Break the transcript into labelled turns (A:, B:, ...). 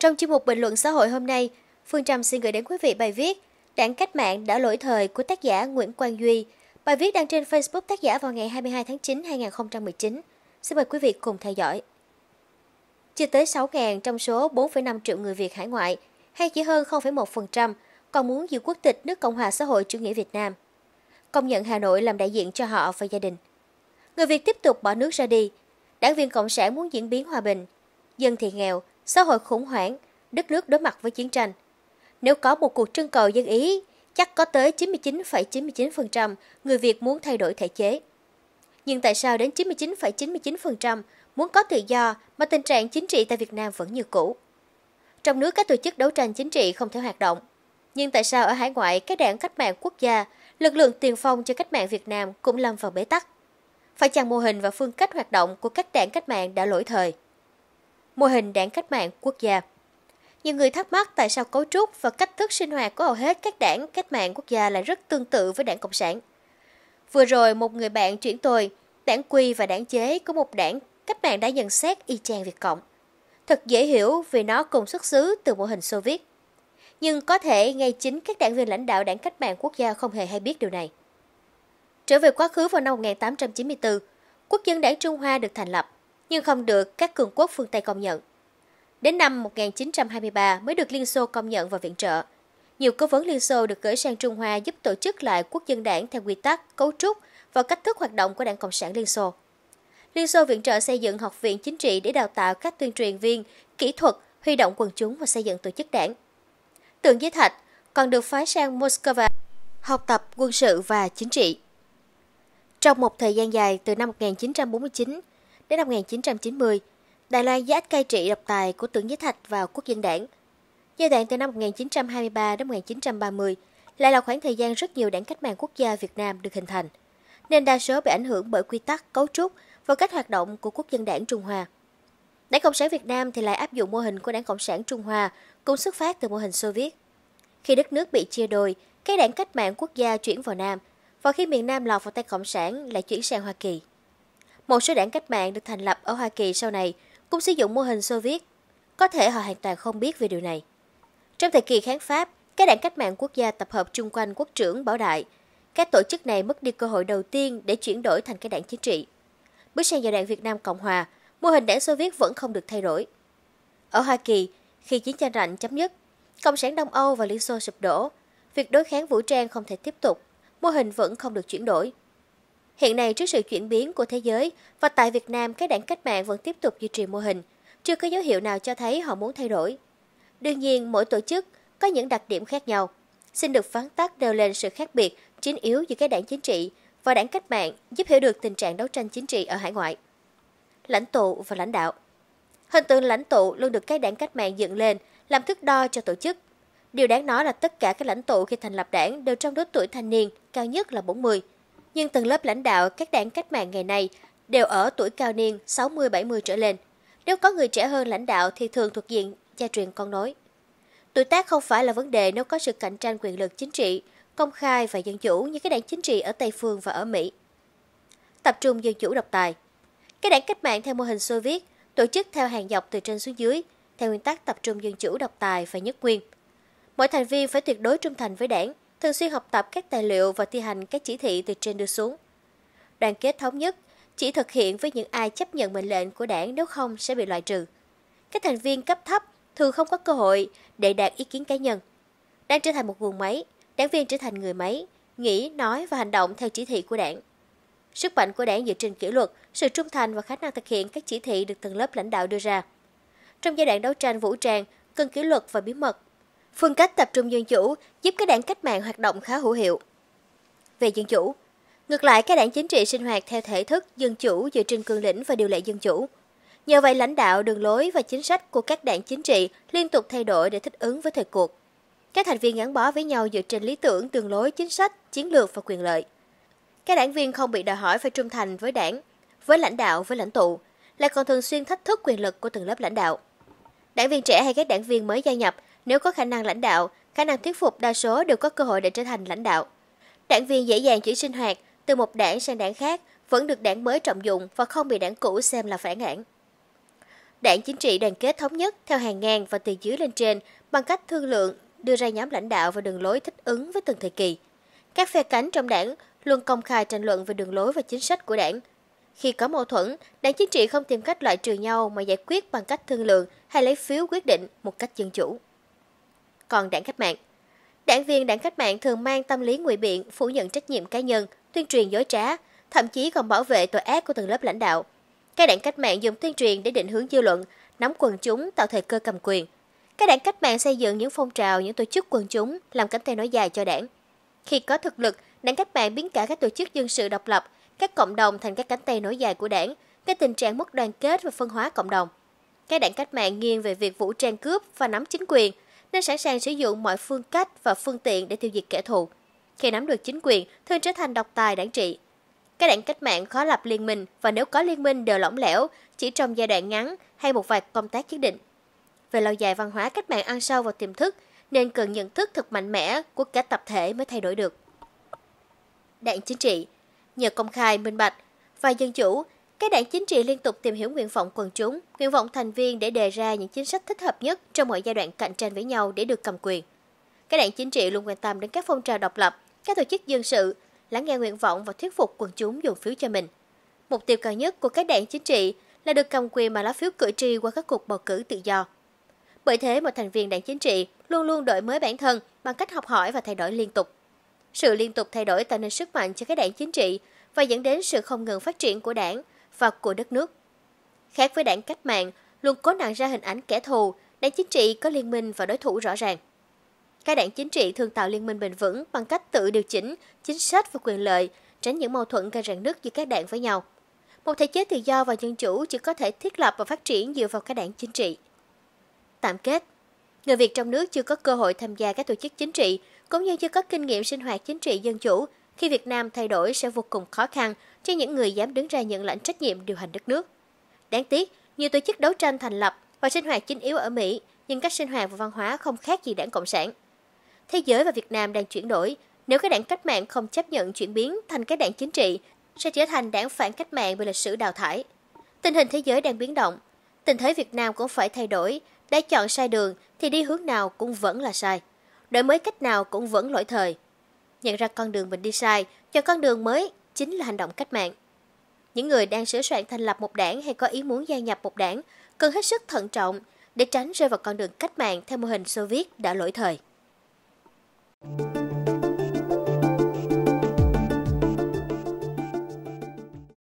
A: Trong chuyên mục bình luận xã hội hôm nay, Phương Trâm xin gửi đến quý vị bài viết Đảng Cách mạng đã lỗi thời của tác giả Nguyễn Quang Duy. Bài viết đăng trên Facebook tác giả vào ngày 22 tháng 9 2019. Xin mời quý vị cùng theo dõi. Chưa tới 6.000 trong số 4,5 triệu người Việt hải ngoại, hay chỉ hơn 0,1%, còn muốn giữ quốc tịch nước Cộng hòa xã hội chủ nghĩa Việt Nam. Công nhận Hà Nội làm đại diện cho họ và gia đình. Người Việt tiếp tục bỏ nước ra đi. Đảng viên Cộng sản muốn diễn biến hòa bình. Dân thì nghèo, xã hội khủng hoảng, đất nước đối mặt với chiến tranh. Nếu có một cuộc trưng cầu dân Ý, chắc có tới 99,99% người Việt muốn thay đổi thể chế. Nhưng tại sao đến 99,99% muốn có tự do mà tình trạng chính trị tại Việt Nam vẫn như cũ? Trong nước các tổ chức đấu tranh chính trị không thể hoạt động. Nhưng tại sao ở hải ngoại các đảng cách mạng quốc gia, lực lượng tiền phong cho cách mạng Việt Nam cũng lâm vào bế tắc? Phải chăng mô hình và phương cách hoạt động của các đảng cách mạng đã lỗi thời? mô hình đảng cách mạng quốc gia. Nhiều người thắc mắc tại sao cấu trúc và cách thức sinh hoạt của hầu hết các đảng cách mạng quốc gia lại rất tương tự với đảng Cộng sản. Vừa rồi một người bạn chuyển tôi, đảng quy và đảng chế của một đảng cách mạng đã nhận xét y chang Việt Cộng. Thật dễ hiểu vì nó cùng xuất xứ từ mô hình Xô Viết. Nhưng có thể ngay chính các đảng viên lãnh đạo đảng cách mạng quốc gia không hề hay biết điều này. Trở về quá khứ vào năm 1894, Quốc dân đảng Trung Hoa được thành lập nhưng không được các cường quốc phương Tây công nhận. Đến năm 1923 mới được Liên Xô công nhận và viện trợ. Nhiều cố vấn Liên Xô được gửi sang Trung Hoa giúp tổ chức lại quốc dân đảng theo quy tắc, cấu trúc và cách thức hoạt động của Đảng Cộng sản Liên Xô. Liên Xô viện trợ xây dựng học viện chính trị để đào tạo các tuyên truyền viên, kỹ thuật, huy động quần chúng và xây dựng tổ chức đảng. Tượng Giới Thạch còn được phái sang Moscow học tập quân sự và chính trị. Trong một thời gian dài từ năm 1949 đến năm 1990, Đài Loan dưới ách cai trị độc tài của Tưởng Giới Thạch và Quốc dân đảng. Giai đoạn từ năm 1923 đến 1930 lại là khoảng thời gian rất nhiều đảng cách mạng quốc gia Việt Nam được hình thành, nên đa số bị ảnh hưởng bởi quy tắc, cấu trúc và cách hoạt động của Quốc dân đảng Trung Hoa. Đảng Cộng sản Việt Nam thì lại áp dụng mô hình của Đảng Cộng sản Trung Hoa, cũng xuất phát từ mô hình Xô Viết. Khi đất nước bị chia đôi, các đảng cách mạng quốc gia chuyển vào Nam, và khi miền Nam lọt vào tay Cộng sản lại chuyển sang Hoa Kỳ. Một số đảng cách mạng được thành lập ở Hoa Kỳ sau này cũng sử dụng mô hình Xô Viết. Có thể họ hoàn toàn không biết về điều này. Trong thời kỳ kháng Pháp, các đảng cách mạng quốc gia tập hợp chung quanh quốc trưởng Bảo Đại. Các tổ chức này mất đi cơ hội đầu tiên để chuyển đổi thành cái đảng chính trị. Bước sang giai đoạn Việt Nam Cộng Hòa, mô hình đảng Xô Viết vẫn không được thay đổi. Ở Hoa Kỳ, khi chiến tranh lạnh chấm dứt, Cộng sản Đông Âu và Liên Xô sụp đổ, việc đối kháng vũ trang không thể tiếp tục, mô hình vẫn không được chuyển đổi. Hiện nay trước sự chuyển biến của thế giới và tại Việt Nam các đảng cách mạng vẫn tiếp tục duy trì mô hình, chưa có dấu hiệu nào cho thấy họ muốn thay đổi. Đương nhiên mỗi tổ chức có những đặc điểm khác nhau. Xin được phán tác đều lên sự khác biệt chính yếu giữa các đảng chính trị và đảng cách mạng giúp hiểu được tình trạng đấu tranh chính trị ở hải ngoại. Lãnh tụ và lãnh đạo Hình tượng lãnh tụ luôn được các đảng cách mạng dựng lên làm thước đo cho tổ chức. Điều đáng nói là tất cả các lãnh tụ khi thành lập đảng đều trong độ tuổi thanh niên, cao nhất là 40 nhưng tầng lớp lãnh đạo các đảng cách mạng ngày nay đều ở tuổi cao niên 60-70 trở lên. Nếu có người trẻ hơn lãnh đạo thì thường thuộc diện gia truyền con nối. Tuổi tác không phải là vấn đề nếu có sự cạnh tranh quyền lực chính trị, công khai và dân chủ như các đảng chính trị ở Tây Phương và ở Mỹ. Tập trung dân chủ độc tài Các đảng cách mạng theo mô hình Xô Viết tổ chức theo hàng dọc từ trên xuống dưới, theo nguyên tắc tập trung dân chủ độc tài và nhất quyền. mỗi thành viên phải tuyệt đối trung thành với đảng, thường xuyên học tập các tài liệu và thi hành các chỉ thị từ trên đưa xuống. Đoàn kết thống nhất chỉ thực hiện với những ai chấp nhận mệnh lệnh của đảng nếu không sẽ bị loại trừ. Các thành viên cấp thấp thường không có cơ hội để đạt ý kiến cá nhân. Đang trở thành một guồng máy, đảng viên trở thành người máy, nghĩ, nói và hành động theo chỉ thị của đảng. Sức mạnh của đảng dựa trên kỷ luật, sự trung thành và khả năng thực hiện các chỉ thị được từng lớp lãnh đạo đưa ra. Trong giai đoạn đấu tranh vũ trang, cần kỷ luật và bí mật Phương cách tập trung dân chủ giúp các đảng cách mạng hoạt động khá hữu hiệu. Về dân chủ, ngược lại các đảng chính trị sinh hoạt theo thể thức dân chủ dựa trên cương lĩnh và điều lệ dân chủ. Nhờ vậy lãnh đạo, đường lối và chính sách của các đảng chính trị liên tục thay đổi để thích ứng với thời cuộc. Các thành viên gắn bó với nhau dựa trên lý tưởng, đường lối, chính sách, chiến lược và quyền lợi. Các đảng viên không bị đòi hỏi phải trung thành với đảng, với lãnh đạo, với lãnh tụ, lại còn thường xuyên thách thức quyền lực của từng lớp lãnh đạo. Đảng viên trẻ hay các đảng viên mới gia nhập nếu có khả năng lãnh đạo, khả năng thuyết phục đa số đều có cơ hội để trở thành lãnh đạo. Đảng viên dễ dàng chuyển sinh hoạt từ một đảng sang đảng khác vẫn được đảng mới trọng dụng và không bị đảng cũ xem là phản đảng. Đảng chính trị đoàn kết thống nhất theo hàng ngàn và từ dưới lên trên bằng cách thương lượng, đưa ra nhóm lãnh đạo và đường lối thích ứng với từng thời kỳ. Các phe cánh trong đảng luôn công khai tranh luận về đường lối và chính sách của đảng. Khi có mâu thuẫn, đảng chính trị không tìm cách loại trừ nhau mà giải quyết bằng cách thương lượng hay lấy phiếu quyết định một cách dân chủ còn đảng cách mạng. Đảng viên đảng cách mạng thường mang tâm lý ngụy biện, phủ nhận trách nhiệm cá nhân, tuyên truyền dối trá, thậm chí còn bảo vệ tội ác của tầng lớp lãnh đạo. Các đảng cách mạng dùng tuyên truyền để định hướng dư luận, nắm quần chúng tạo thời cơ cầm quyền. Các đảng cách mạng xây dựng những phong trào, những tổ chức quần chúng làm cánh tay nối dài cho đảng. Khi có thực lực, đảng cách mạng biến cả các tổ chức dân sự độc lập, các cộng đồng thành các cánh tay nối dài của đảng, cái tình trạng mất đoàn kết và phân hóa cộng đồng. Các đảng cách mạng nghiêng về việc vũ trang cướp và nắm chính quyền – nên sẵn sàng sử dụng mọi phương cách và phương tiện để tiêu diệt kẻ thù. Khi nắm được chính quyền, thường trở thành độc tài đảng trị. Các đảng cách mạng khó lập liên minh và nếu có liên minh đều lỏng lẻo, chỉ trong giai đoạn ngắn hay một vài công tác nhất định. Về lâu dài văn hóa cách mạng ăn sâu vào tiềm thức, nên cần nhận thức thật mạnh mẽ của cả tập thể mới thay đổi được. Đảng chính trị Nhờ công khai, minh bạch và dân chủ, các đảng chính trị liên tục tìm hiểu nguyện vọng quần chúng, nguyện vọng thành viên để đề ra những chính sách thích hợp nhất trong mọi giai đoạn cạnh tranh với nhau để được cầm quyền. Các đảng chính trị luôn quan tâm đến các phong trào độc lập, các tổ chức dân sự, lắng nghe nguyện vọng và thuyết phục quần chúng dùng phiếu cho mình. Mục tiêu cao nhất của các đảng chính trị là được cầm quyền mà lá phiếu cử tri qua các cuộc bầu cử tự do. Bởi thế, một thành viên đảng chính trị luôn luôn đổi mới bản thân bằng cách học hỏi và thay đổi liên tục. Sự liên tục thay đổi tạo nên sức mạnh cho các đảng chính trị và dẫn đến sự không ngừng phát triển của đảng – và của đất nước. Khác với đảng cách mạng, luôn cố nặng ra hình ảnh kẻ thù, đảng chính trị có liên minh và đối thủ rõ ràng. Các đảng chính trị thường tạo liên minh bền vững bằng cách tự điều chỉnh chính sách và quyền lợi, tránh những mâu thuẫn gây rạn nứt giữa các đảng với nhau. Một thể chế tự do và dân chủ chỉ có thể thiết lập và phát triển dựa vào các đảng chính trị. Tạm kết Người Việt trong nước chưa có cơ hội tham gia các tổ chức chính trị, cũng như chưa có kinh nghiệm sinh hoạt chính trị dân chủ, khi Việt Nam thay đổi sẽ vô cùng khó khăn cho những người dám đứng ra nhận lãnh trách nhiệm điều hành đất nước. Đáng tiếc, nhiều tổ chức đấu tranh thành lập và sinh hoạt chính yếu ở Mỹ, nhưng cách sinh hoạt và văn hóa không khác gì đảng Cộng sản. Thế giới và Việt Nam đang chuyển đổi, nếu cái đảng cách mạng không chấp nhận chuyển biến thành cái đảng chính trị, sẽ trở thành đảng phản cách mạng bị lịch sử đào thải. Tình hình thế giới đang biến động, tình thế Việt Nam cũng phải thay đổi, đã chọn sai đường thì đi hướng nào cũng vẫn là sai, đổi mới cách nào cũng vẫn lỗi thời. Nhận ra con đường mình đi sai, chọn con đường mới chính là hành động cách mạng. Những người đang sửa soạn thành lập một đảng hay có ý muốn gia nhập một đảng cần hết sức thận trọng để tránh rơi vào con đường cách mạng theo mô hình Soviet đã lỗi thời. Thank you.